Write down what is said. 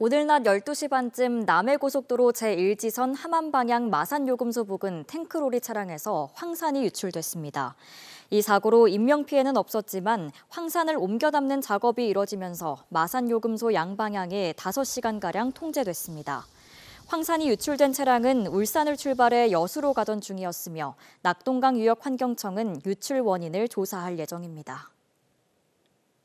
오늘 낮 12시 반쯤 남해고속도로 제1지선 함안 방향 마산요금소 부근 탱크로리 차량에서 황산이 유출됐습니다. 이 사고로 인명피해는 없었지만 황산을 옮겨 담는 작업이 이뤄지면서 마산요금소 양방향에 5시간가량 통제됐습니다. 황산이 유출된 차량은 울산을 출발해 여수로 가던 중이었으며 낙동강 유역 환경청은 유출 원인을 조사할 예정입니다.